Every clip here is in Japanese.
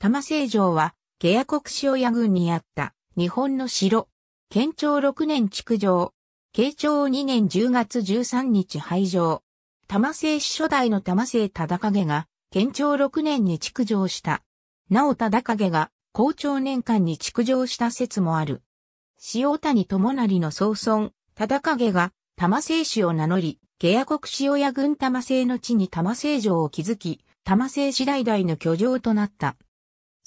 玉成城は、下野国塩谷郡にあった、日本の城。県庁6年築城。慶長2年10月13日廃城。玉成市初代の玉成忠景が、県庁6年に築城した。なお忠景が、校長年間に築城した説もある。塩谷友成の曾孫、忠景が、玉成市を名乗り、下野国塩谷郡玉成の地に玉成城を築き、玉成市代々の居城となった。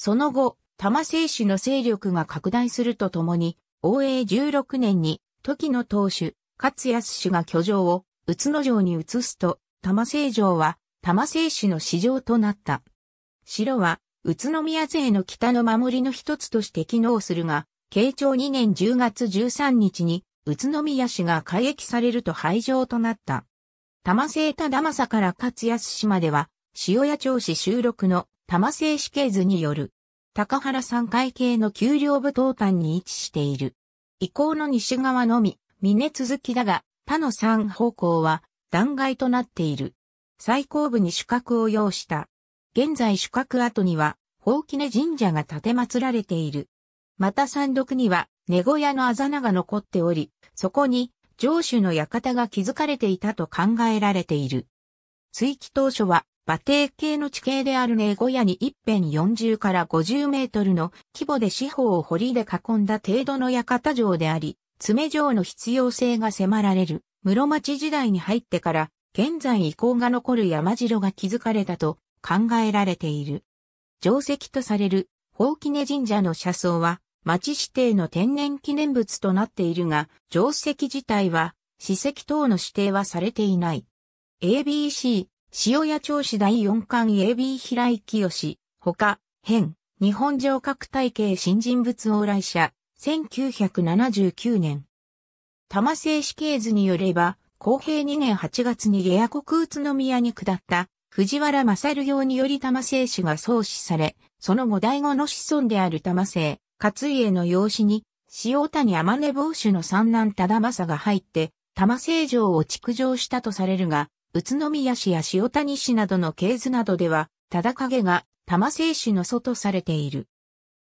その後、玉清氏の勢力が拡大するとともに、応永16年に、時の当主、勝康氏が居城を宇都城に移すと、玉清城は玉清氏の市場となった。城は宇都宮勢の北の守りの一つとして機能するが、慶長2年10月13日に宇都宮市が開役されると廃城となった。玉清忠政から勝康氏までは、塩谷町市収録の玉製紙系図による、高原山階系の丘陵部東端に位置している。以降の西側のみ、峰続きだが、他の三方向は断崖となっている。最後部に主角を要した。現在主角跡には、宝木根神社が建て祀られている。また山麓には、寝小屋のあざなが残っており、そこに、上主の館が築かれていたと考えられている。追記当初は、馬蹄形の地形である名古屋に一辺40から50メートルの規模で四方を堀で囲んだ程度の館城であり、爪城の必要性が迫られる、室町時代に入ってから、現在遺構が残る山城が築かれたと考えられている。定石とされる、宝木根神社の車窓は、町指定の天然記念物となっているが、定石自体は、史跡等の指定はされていない。ABC 塩谷町子第4巻 AB 平井清、他、編、日本城各体系新人物往来者、1979年。玉製紙系図によれば、公平2年8月に下夜国宇都宮に下った藤原正行により玉製紙が創始され、その後第五の子孫である玉製、勝家の養子に、塩谷天根坊主の三男忠政が入って、玉製城を築城したとされるが、宇都宮市や塩谷市などの系図などでは、忠影が玉製紙の祖とされている。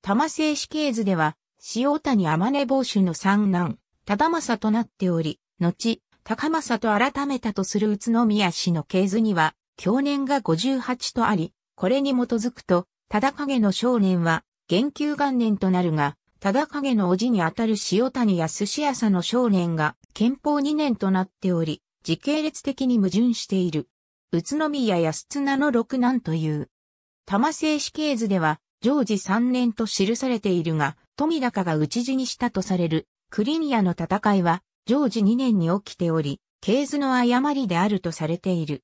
玉製紙系図では、塩谷天音坊主の三男、忠政となっており、後、高政と改めたとする宇都宮市の系図には、去年が58とあり、これに基づくと、忠影の少年は、元久元年となるが、忠影の叔父にあたる塩谷や寿さんの少年が、憲法2年となっており、時系列的に矛盾している。宇都宮安綱の六男という。多摩正史系図では、常時三年と記されているが、富高が討ち死にしたとされる、クリミアの戦いは、常時二年に起きており、系図の誤りであるとされている。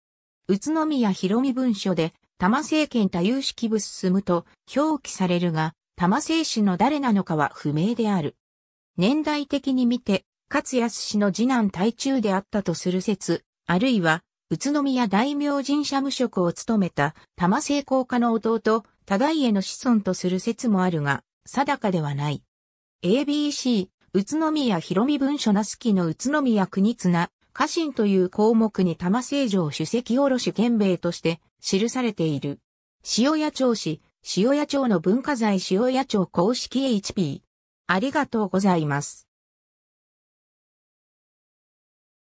宇都宮広見文書で、多摩政権多有識部進むと表記されるが、多摩政氏の誰なのかは不明である。年代的に見て、勝康氏の次男大中であったとする説、あるいは、宇都宮大明神社無職を務めた玉成功家の弟、忠家の子孫とする説もあるが、定かではない。ABC、宇都宮広見文書なすきの宇都宮国綱、家臣という項目に玉成城主席おろし県兵として記されている。塩屋町市、塩屋町の文化財塩屋町公式 HP。ありがとうございます。